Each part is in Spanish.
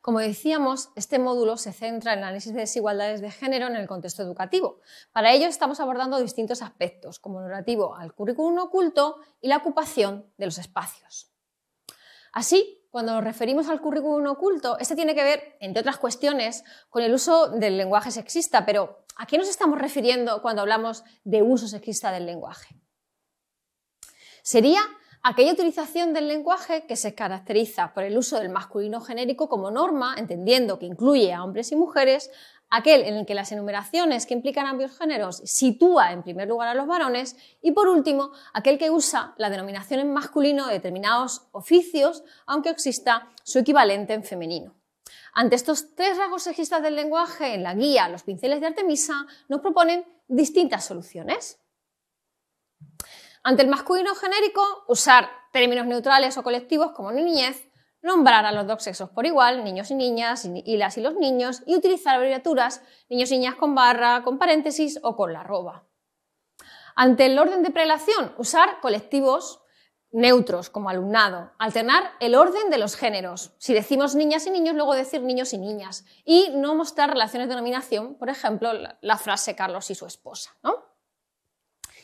Como decíamos, este módulo se centra en el análisis de desigualdades de género en el contexto educativo. Para ello estamos abordando distintos aspectos, como lo relativo al currículum oculto y la ocupación de los espacios. Así, cuando nos referimos al currículum oculto, este tiene que ver, entre otras cuestiones, con el uso del lenguaje sexista, pero ¿a qué nos estamos refiriendo cuando hablamos de uso sexista del lenguaje? Sería Aquella utilización del lenguaje que se caracteriza por el uso del masculino genérico como norma, entendiendo que incluye a hombres y mujeres, aquel en el que las enumeraciones que implican ambos géneros sitúa en primer lugar a los varones y por último aquel que usa la denominación en masculino de determinados oficios, aunque exista su equivalente en femenino. Ante estos tres rasgos sexistas del lenguaje, en la guía Los pinceles de Artemisa nos proponen distintas soluciones. Ante el masculino genérico, usar términos neutrales o colectivos como niñez, nombrar a los dos sexos por igual, niños y niñas, y las y los niños, y utilizar abreviaturas, niños y niñas con barra, con paréntesis o con la arroba. Ante el orden de prelación, usar colectivos neutros como alumnado, alternar el orden de los géneros. Si decimos niñas y niños, luego decir niños y niñas. Y no mostrar relaciones de nominación, por ejemplo, la frase Carlos y su esposa. ¿no?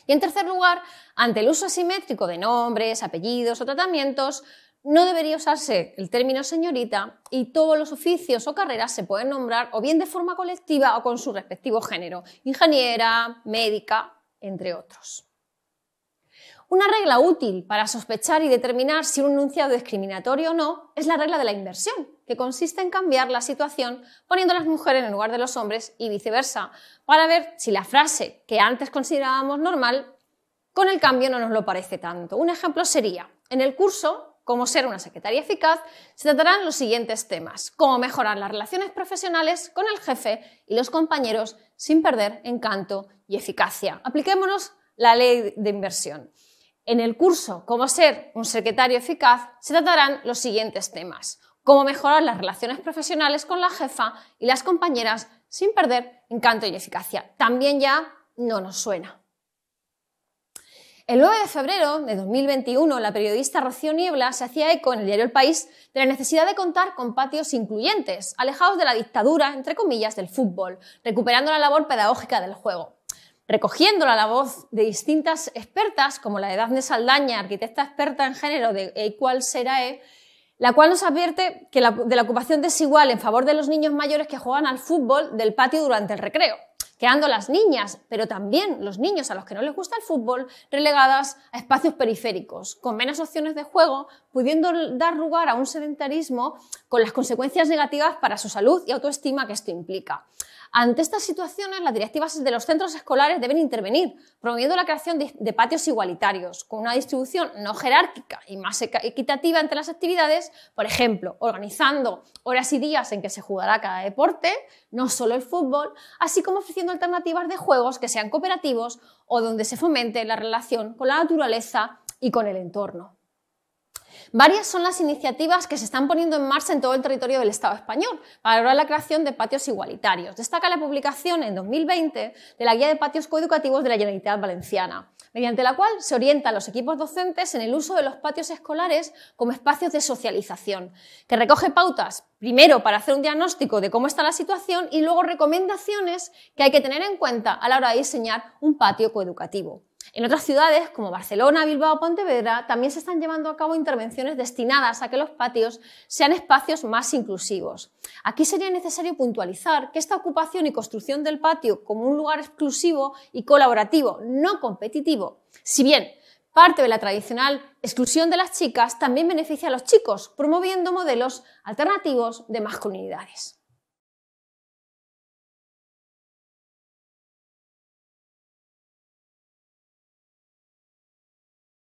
Y en tercer lugar, ante el uso asimétrico de nombres, apellidos o tratamientos, no debería usarse el término señorita y todos los oficios o carreras se pueden nombrar o bien de forma colectiva o con su respectivo género, ingeniera, médica, entre otros. Una regla útil para sospechar y determinar si un enunciado es discriminatorio o no es la regla de la inversión, que consiste en cambiar la situación poniendo a las mujeres en lugar de los hombres y viceversa, para ver si la frase que antes considerábamos normal con el cambio no nos lo parece tanto. Un ejemplo sería, en el curso Cómo ser una secretaria eficaz, se tratarán los siguientes temas. Cómo mejorar las relaciones profesionales con el jefe y los compañeros sin perder encanto y eficacia. Apliquémonos la ley de inversión. En el curso Cómo ser un secretario eficaz se tratarán los siguientes temas. Cómo mejorar las relaciones profesionales con la jefa y las compañeras sin perder encanto y eficacia. También ya no nos suena. El 9 de febrero de 2021, la periodista Rocío Niebla se hacía eco en el diario El País de la necesidad de contar con patios incluyentes, alejados de la dictadura, entre comillas, del fútbol, recuperando la labor pedagógica del juego recogiéndola la voz de distintas expertas, como la de Saldaña, arquitecta experta en género de Equal Serae, la cual nos advierte que de la ocupación desigual en favor de los niños mayores que juegan al fútbol del patio durante el recreo, quedando las niñas, pero también los niños a los que no les gusta el fútbol, relegadas a espacios periféricos, con menos opciones de juego, pudiendo dar lugar a un sedentarismo con las consecuencias negativas para su salud y autoestima que esto implica. Ante estas situaciones, las directivas de los centros escolares deben intervenir, promoviendo la creación de patios igualitarios, con una distribución no jerárquica y más equitativa entre las actividades, por ejemplo, organizando horas y días en que se jugará cada deporte, no solo el fútbol, así como ofreciendo alternativas de juegos que sean cooperativos o donde se fomente la relación con la naturaleza y con el entorno. Varias son las iniciativas que se están poniendo en marcha en todo el territorio del Estado español para lograr la creación de patios igualitarios. Destaca la publicación en 2020 de la Guía de Patios Coeducativos de la Generalitat Valenciana, mediante la cual se orientan los equipos docentes en el uso de los patios escolares como espacios de socialización, que recoge pautas primero para hacer un diagnóstico de cómo está la situación y luego recomendaciones que hay que tener en cuenta a la hora de diseñar un patio coeducativo. En otras ciudades, como Barcelona, Bilbao o Pontevedra, también se están llevando a cabo intervenciones destinadas a que los patios sean espacios más inclusivos. Aquí sería necesario puntualizar que esta ocupación y construcción del patio como un lugar exclusivo y colaborativo, no competitivo, si bien parte de la tradicional exclusión de las chicas, también beneficia a los chicos, promoviendo modelos alternativos de masculinidades.